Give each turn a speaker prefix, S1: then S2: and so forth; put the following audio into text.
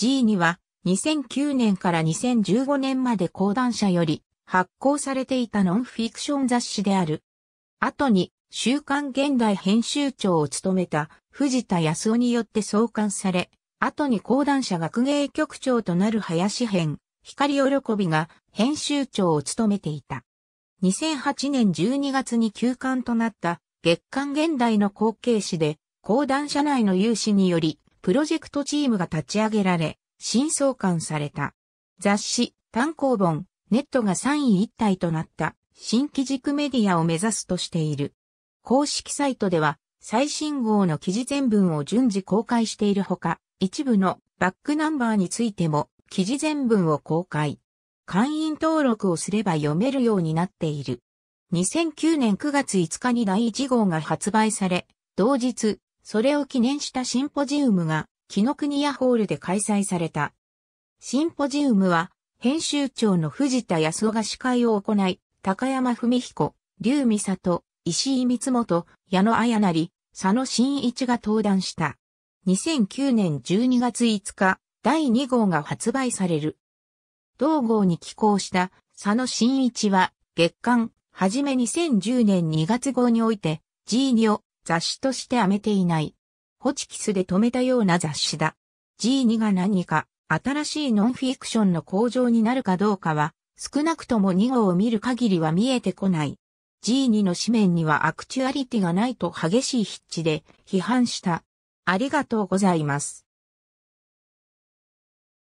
S1: G には2009年から2015年まで講談社より発行されていたノンフィクション雑誌である。後に週刊現代編集長を務めた藤田康夫によって創刊され、後に講談社学芸局長となる林編、光喜びが編集長を務めていた。2008年12月に休刊となった月刊現代の後継誌で、講談社内の有志によりプロジェクトチームが立ち上げられ、新創刊された。雑誌、単行本、ネットが3位一体となった新規軸メディアを目指すとしている。公式サイトでは最新号の記事全文を順次公開しているほか、一部のバックナンバーについても記事全文を公開。会員登録をすれば読めるようになっている。2009年9月5日に第1号が発売され、同日それを記念したシンポジウムが、木の国屋ホールで開催された。シンポジウムは、編集長の藤田康夫が司会を行い、高山文彦、竜美里、石井光本、矢野綾成、佐野真一が登壇した。2009年12月5日、第2号が発売される。同号に寄稿した佐野真一は、月刊、はじめ2010年2月号において、G2 を雑誌として編めていない。ホチキスで止めたような雑誌だ。G2 が何か、新しいノンフィクションの向上になるかどうかは、少なくとも2号を見る限りは見えてこない。G2 の紙面にはアクチュアリティがないと激しい筆致で批判した。ありがとうございます。